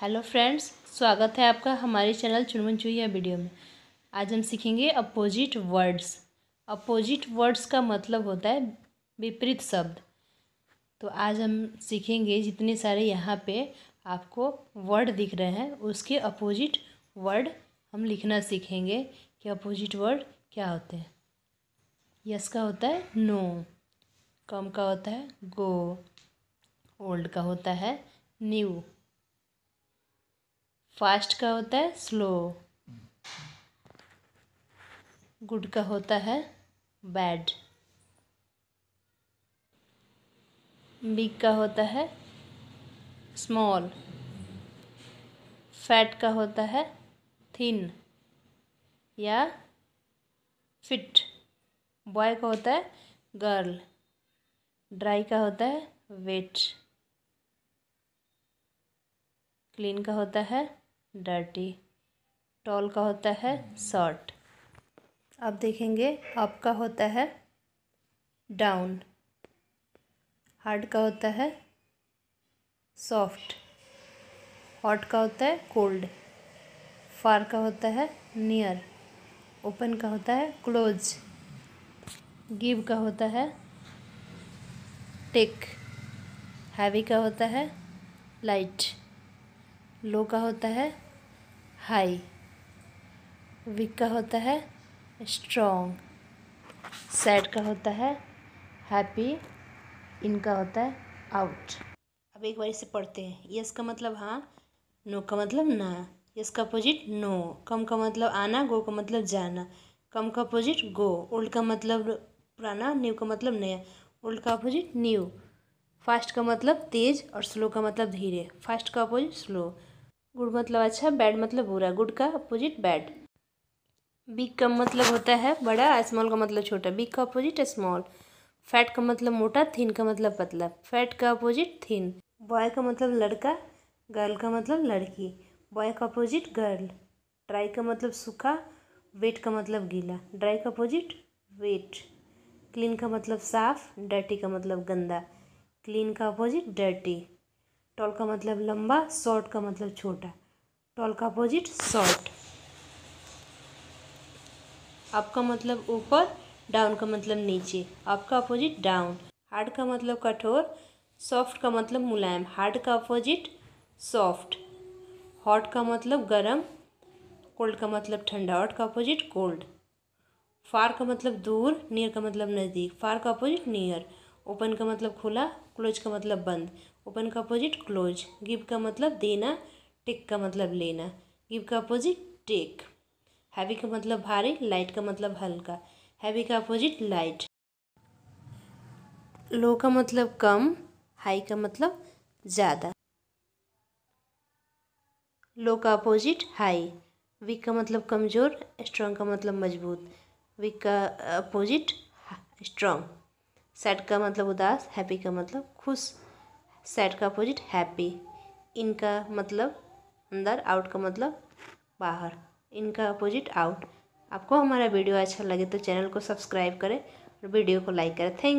hello friends स्वागत है आपका हमारे चैनल चुनमुन चुहिया वीडियो में आज हम सीखेंगे अपोजिट वर्ड्स अपोजिट वर्ड्स का मतलब होता है विपरीत शब्द तो आज हम सीखेंगे जितने सारे यहाँ पे आपको वर्ड दिख रहे हैं उसके अपोजिट वर्ड हम लिखना सीखेंगे कि अपोजिट वर्ड क्या होते हैं यस का होता है नो कम का होता है गो ओल्ड का होता है न्यू फास्ट का होता है स्लो गुड का होता है बैड बिग का होता है स्मॉल फैट का होता है थिन या फिट बॉय का होता है गर्ल ड्राई का होता है वेट क्लीन का होता है डर्टी टॉल का होता है शॉर्ट अब देखेंगे अप का होता है डाउन हार्ड का होता है सॉफ्ट हॉट का होता है कोल्ड फार का होता है नियर ओपन का होता है क्लोज गिव का होता है टेक हैवी का होता है लाइट लो का होता है हाई वीक का होता है स्ट्रॉन्ग सैड का होता है हैप्पी इनका होता है आउट अब एक बार इसे पढ़ते हैं यस का मतलब हाँ नो का मतलब ना यस का अपोजिट नो कम का मतलब आना गो का मतलब जाना कम का अपोजिट गो ओल्ड का मतलब पुराना न्यू का मतलब नया ओल्ड का अपोजिट न्यू फास्ट का मतलब तेज़ और स्लो का मतलब धीरे फास्ट का अपोजिट स्लो गुड मतलब अच्छा बैड मतलब बुरा गुड का अपोजिट बैड बिग का मतलब होता है बड़ा स्मॉल का मतलब छोटा बिग का अपोजिट स्मॉल फैट का मतलब मोटा थिन का मतलब पतला फैट का अपोजिट थिन बॉय का मतलब लड़का गर्ल का मतलब लड़की बॉय का अपोजिट गर्ल ड्राई का मतलब सूखा वेट का मतलब गीला ड्राई का अपोजिट वेट क्लीन का मतलब साफ डर्टी का मतलब गंदा क्लीन का अपोजिट डर्टी टॉल का मतलब लंबा शॉर्ट का मतलब छोटा टॉल का अपोजिट शॉर्ट अप का मतलब ऊपर डाउन का मतलब नीचे आपका अपोजिट डाउन हार्ड का मतलब कठोर सॉफ्ट का मतलब मुलायम हार्ड का अपोजिट सॉफ्ट हॉट का मतलब गर्म कोल्ड का मतलब ठंडा हॉट का अपोजिट कोल्ड फार का मतलब दूर नियर का मतलब नज़दीक फार का अपोजिट नियर ओपन का मतलब खुला क्लोज का मतलब बंद ओपन का अपोजिट क्लोज गिव का मतलब देना टेक का मतलब लेना गिव का अपोजिट टेक हैवी का मतलब भारी लाइट का मतलब हल्का हैवी का अपोजिट लाइट लो का मतलब कम हाई का मतलब ज़्यादा लो का अपोजिट हाई वीक का मतलब कमज़ोर स्ट्रांग का मतलब मजबूत वीक का अपोजिट स्ट्रांग सैड का मतलब उदास हैप्पी का मतलब खुश सैड का अपोजिट हैप्पी इनका मतलब अंदर आउट का मतलब बाहर इनका अपोजिट आउट आपको हमारा वीडियो अच्छा लगे तो चैनल को सब्सक्राइब करें और वीडियो को लाइक करें थैंक